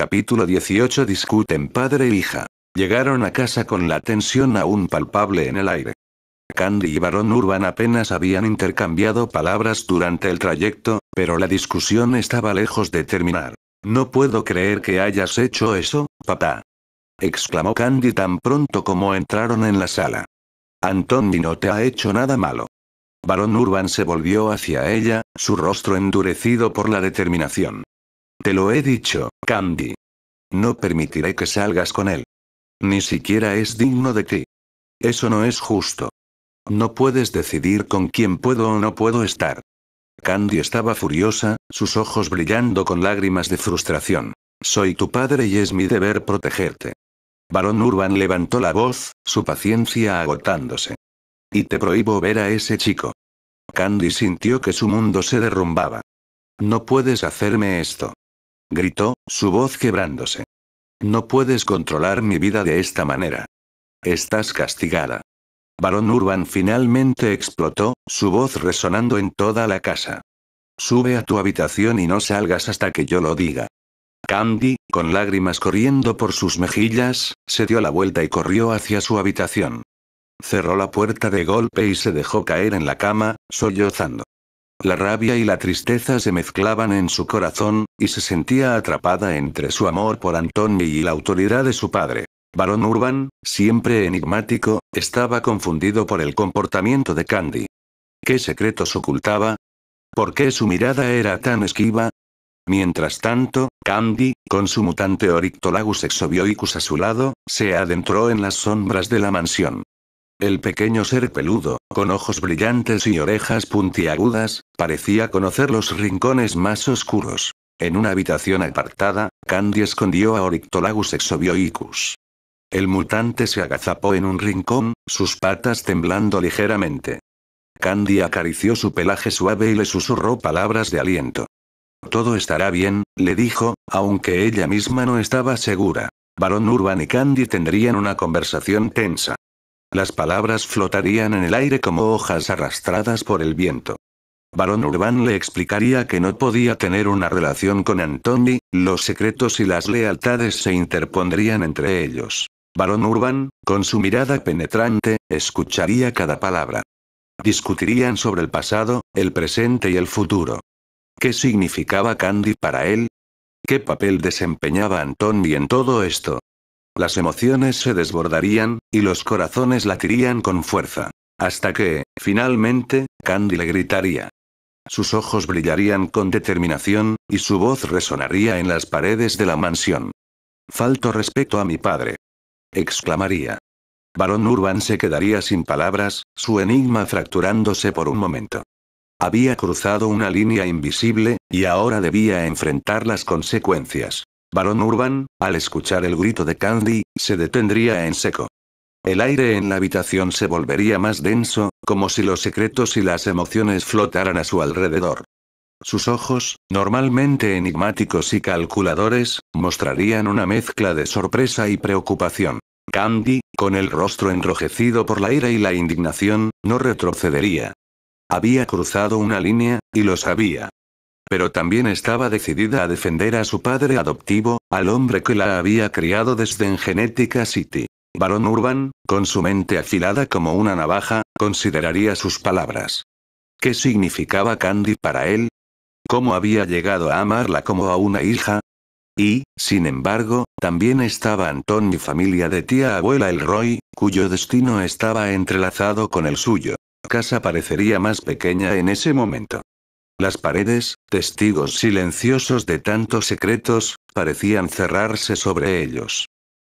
capítulo 18 discuten padre e hija. Llegaron a casa con la tensión aún palpable en el aire. Candy y Barón Urban apenas habían intercambiado palabras durante el trayecto, pero la discusión estaba lejos de terminar. No puedo creer que hayas hecho eso, papá. exclamó Candy tan pronto como entraron en la sala. Anthony no te ha hecho nada malo. Barón Urban se volvió hacia ella, su rostro endurecido por la determinación. Te lo he dicho, Candy. No permitiré que salgas con él. Ni siquiera es digno de ti. Eso no es justo. No puedes decidir con quién puedo o no puedo estar. Candy estaba furiosa, sus ojos brillando con lágrimas de frustración. Soy tu padre y es mi deber protegerte. Barón Urban levantó la voz, su paciencia agotándose. Y te prohíbo ver a ese chico. Candy sintió que su mundo se derrumbaba. No puedes hacerme esto gritó, su voz quebrándose. No puedes controlar mi vida de esta manera. Estás castigada. Barón Urban finalmente explotó, su voz resonando en toda la casa. Sube a tu habitación y no salgas hasta que yo lo diga. Candy, con lágrimas corriendo por sus mejillas, se dio la vuelta y corrió hacia su habitación. Cerró la puerta de golpe y se dejó caer en la cama, sollozando. La rabia y la tristeza se mezclaban en su corazón, y se sentía atrapada entre su amor por Antonio y la autoridad de su padre. Barón Urban, siempre enigmático, estaba confundido por el comportamiento de Candy. ¿Qué secretos ocultaba? ¿Por qué su mirada era tan esquiva? Mientras tanto, Candy, con su mutante Orictolagus exobioicus a su lado, se adentró en las sombras de la mansión. El pequeño ser peludo, con ojos brillantes y orejas puntiagudas, parecía conocer los rincones más oscuros. En una habitación apartada, Candy escondió a Orictolagus exobioicus. El mutante se agazapó en un rincón, sus patas temblando ligeramente. Candy acarició su pelaje suave y le susurró palabras de aliento. Todo estará bien, le dijo, aunque ella misma no estaba segura. Barón Urban y Candy tendrían una conversación tensa. Las palabras flotarían en el aire como hojas arrastradas por el viento. Barón Urbán le explicaría que no podía tener una relación con Antoni, los secretos y las lealtades se interpondrían entre ellos. Barón Urbán, con su mirada penetrante, escucharía cada palabra. Discutirían sobre el pasado, el presente y el futuro. ¿Qué significaba Candy para él? ¿Qué papel desempeñaba Antoni en todo esto? Las emociones se desbordarían, y los corazones latirían con fuerza. Hasta que, finalmente, Candy le gritaría. Sus ojos brillarían con determinación, y su voz resonaría en las paredes de la mansión. Falto respeto a mi padre. exclamaría. Barón Urban se quedaría sin palabras, su enigma fracturándose por un momento. Había cruzado una línea invisible, y ahora debía enfrentar las consecuencias. Barón Urban, al escuchar el grito de Candy, se detendría en seco. El aire en la habitación se volvería más denso, como si los secretos y las emociones flotaran a su alrededor. Sus ojos, normalmente enigmáticos y calculadores, mostrarían una mezcla de sorpresa y preocupación. Candy, con el rostro enrojecido por la ira y la indignación, no retrocedería. Había cruzado una línea, y lo sabía. Pero también estaba decidida a defender a su padre adoptivo, al hombre que la había criado desde en Genética City. Barón Urban, con su mente afilada como una navaja, consideraría sus palabras. ¿Qué significaba Candy para él? ¿Cómo había llegado a amarla como a una hija? Y, sin embargo, también estaba Anton y familia de tía abuela Elroy, cuyo destino estaba entrelazado con el suyo. Casa parecería más pequeña en ese momento. Las paredes, testigos silenciosos de tantos secretos, parecían cerrarse sobre ellos.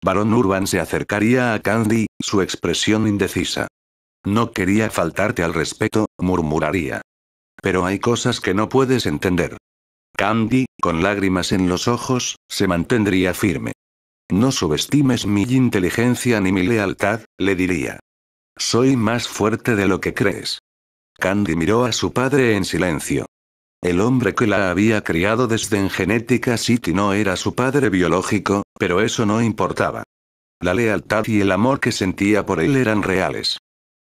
Barón Urban se acercaría a Candy, su expresión indecisa. No quería faltarte al respeto, murmuraría. Pero hay cosas que no puedes entender. Candy, con lágrimas en los ojos, se mantendría firme. No subestimes mi inteligencia ni mi lealtad, le diría. Soy más fuerte de lo que crees. Candy miró a su padre en silencio. El hombre que la había criado desde en Genética City no era su padre biológico, pero eso no importaba. La lealtad y el amor que sentía por él eran reales.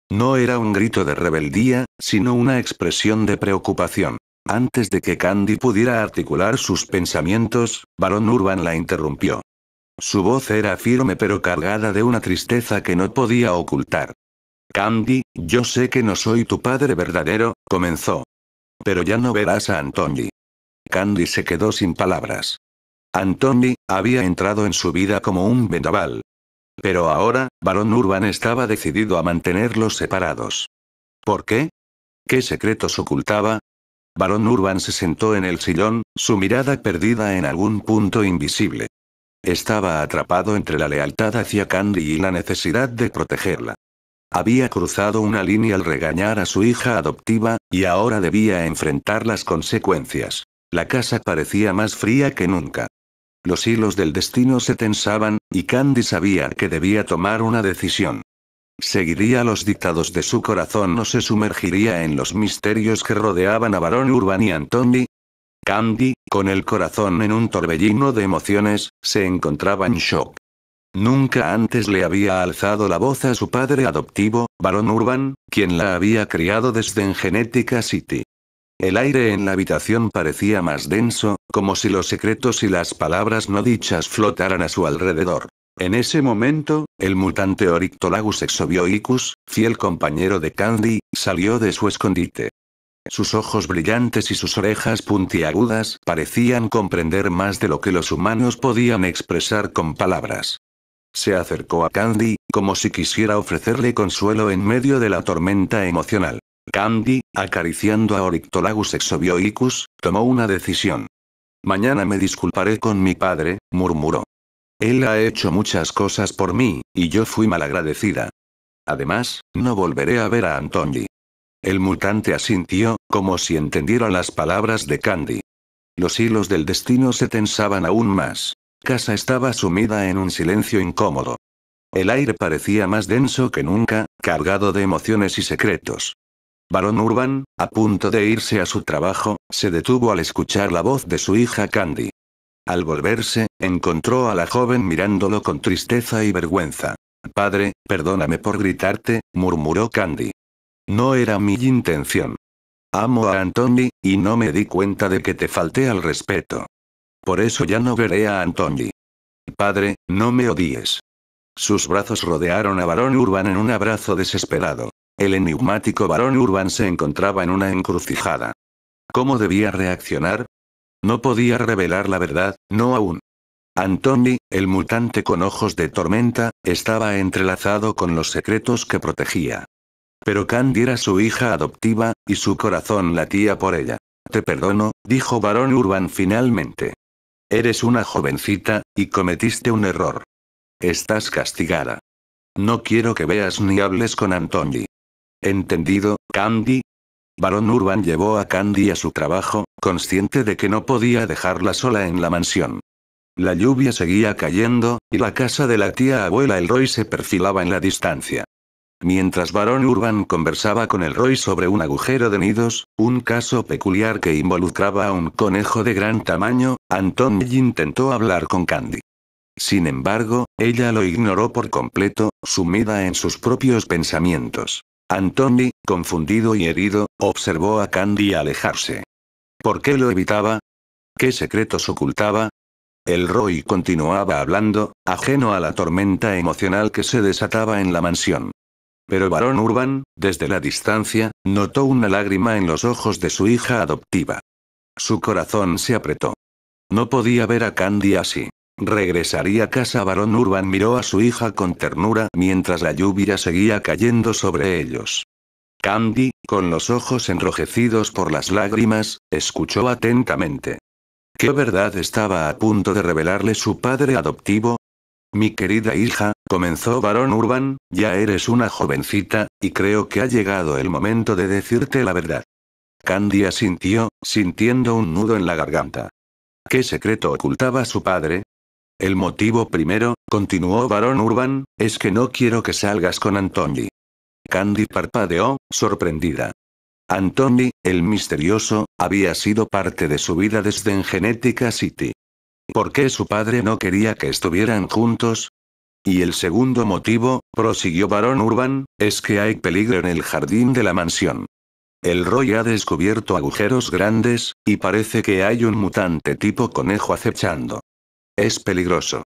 No era un grito de rebeldía, sino una expresión de preocupación. Antes de que Candy pudiera articular sus pensamientos, Barón Urban la interrumpió. Su voz era firme pero cargada de una tristeza que no podía ocultar. Candy, yo sé que no soy tu padre verdadero, comenzó, pero ya no verás a Anthony. Candy se quedó sin palabras. Anthony, había entrado en su vida como un vendaval. Pero ahora, Barón Urban estaba decidido a mantenerlos separados. ¿Por qué? ¿Qué secretos ocultaba? Barón Urban se sentó en el sillón, su mirada perdida en algún punto invisible. Estaba atrapado entre la lealtad hacia Candy y la necesidad de protegerla. Había cruzado una línea al regañar a su hija adoptiva, y ahora debía enfrentar las consecuencias. La casa parecía más fría que nunca. Los hilos del destino se tensaban, y Candy sabía que debía tomar una decisión. ¿Seguiría los dictados de su corazón o se sumergiría en los misterios que rodeaban a Barón Urban y Anthony? Candy, con el corazón en un torbellino de emociones, se encontraba en shock. Nunca antes le había alzado la voz a su padre adoptivo, Barón Urban, quien la había criado desde en Genética City. El aire en la habitación parecía más denso, como si los secretos y las palabras no dichas flotaran a su alrededor. En ese momento, el mutante Orictolagus exobioicus, fiel compañero de Candy, salió de su escondite. Sus ojos brillantes y sus orejas puntiagudas parecían comprender más de lo que los humanos podían expresar con palabras. Se acercó a Candy, como si quisiera ofrecerle consuelo en medio de la tormenta emocional. Candy, acariciando a Orictolagus exobioicus, tomó una decisión. Mañana me disculparé con mi padre, murmuró. Él ha hecho muchas cosas por mí, y yo fui malagradecida. Además, no volveré a ver a Anthony. El mutante asintió, como si entendiera las palabras de Candy. Los hilos del destino se tensaban aún más casa estaba sumida en un silencio incómodo. El aire parecía más denso que nunca, cargado de emociones y secretos. Barón Urban, a punto de irse a su trabajo, se detuvo al escuchar la voz de su hija Candy. Al volverse, encontró a la joven mirándolo con tristeza y vergüenza. Padre, perdóname por gritarte, murmuró Candy. No era mi intención. Amo a Anthony, y no me di cuenta de que te falté al respeto. Por eso ya no veré a Antoni. Padre, no me odies. Sus brazos rodearon a Barón Urban en un abrazo desesperado. El enigmático Barón Urban se encontraba en una encrucijada. ¿Cómo debía reaccionar? No podía revelar la verdad, no aún. Antoni, el mutante con ojos de tormenta, estaba entrelazado con los secretos que protegía. Pero Candy era su hija adoptiva, y su corazón latía por ella. Te perdono, dijo Barón Urban finalmente. Eres una jovencita, y cometiste un error. Estás castigada. No quiero que veas ni hables con Anthony. ¿Entendido, Candy? Barón Urban llevó a Candy a su trabajo, consciente de que no podía dejarla sola en la mansión. La lluvia seguía cayendo, y la casa de la tía abuela Elroy se perfilaba en la distancia. Mientras Barón Urban conversaba con el Roy sobre un agujero de nidos, un caso peculiar que involucraba a un conejo de gran tamaño, Anthony intentó hablar con Candy. Sin embargo, ella lo ignoró por completo, sumida en sus propios pensamientos. Anthony, confundido y herido, observó a Candy alejarse. ¿Por qué lo evitaba? ¿Qué secretos ocultaba? El Roy continuaba hablando, ajeno a la tormenta emocional que se desataba en la mansión. Pero Barón Urban, desde la distancia, notó una lágrima en los ojos de su hija adoptiva. Su corazón se apretó. No podía ver a Candy así. Regresaría a casa. Barón Urban miró a su hija con ternura mientras la lluvia seguía cayendo sobre ellos. Candy, con los ojos enrojecidos por las lágrimas, escuchó atentamente. ¿Qué verdad estaba a punto de revelarle su padre adoptivo? Mi querida hija, comenzó Barón Urban, ya eres una jovencita, y creo que ha llegado el momento de decirte la verdad. Candy asintió, sintiendo un nudo en la garganta. ¿Qué secreto ocultaba su padre? El motivo primero, continuó Barón Urban, es que no quiero que salgas con Anthony. Candy parpadeó, sorprendida. Anthony, el misterioso, había sido parte de su vida desde en Genética City. ¿Por qué su padre no quería que estuvieran juntos? Y el segundo motivo, prosiguió Barón Urban, es que hay peligro en el jardín de la mansión. El Roy ha descubierto agujeros grandes, y parece que hay un mutante tipo conejo acechando. Es peligroso.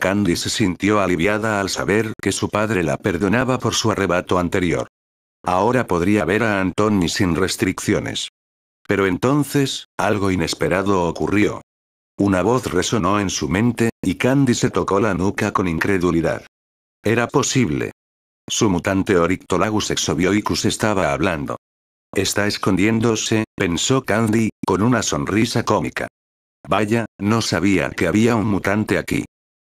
Candy se sintió aliviada al saber que su padre la perdonaba por su arrebato anterior. Ahora podría ver a Anthony sin restricciones. Pero entonces, algo inesperado ocurrió. Una voz resonó en su mente, y Candy se tocó la nuca con incredulidad. Era posible. Su mutante Orictolagus exobioicus estaba hablando. Está escondiéndose, pensó Candy, con una sonrisa cómica. Vaya, no sabía que había un mutante aquí.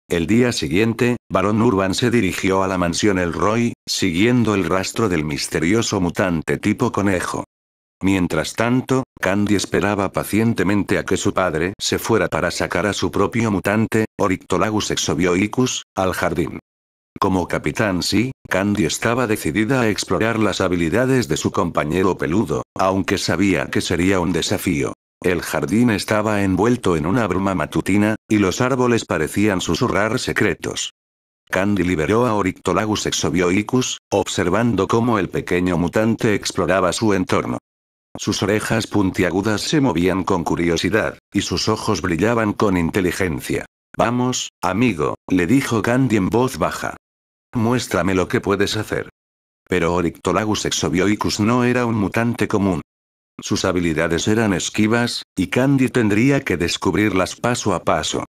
El día siguiente, Barón Urban se dirigió a la mansión El Roy, siguiendo el rastro del misterioso mutante tipo conejo. Mientras tanto, Candy esperaba pacientemente a que su padre se fuera para sacar a su propio mutante, Orictolagus exobioicus, al jardín. Como capitán sí, Candy estaba decidida a explorar las habilidades de su compañero peludo, aunque sabía que sería un desafío. El jardín estaba envuelto en una bruma matutina, y los árboles parecían susurrar secretos. Candy liberó a Orictolagus exobioicus, observando cómo el pequeño mutante exploraba su entorno. Sus orejas puntiagudas se movían con curiosidad, y sus ojos brillaban con inteligencia. Vamos, amigo, le dijo Candy en voz baja. Muéstrame lo que puedes hacer. Pero Orictolagus exobioicus no era un mutante común. Sus habilidades eran esquivas, y Candy tendría que descubrirlas paso a paso.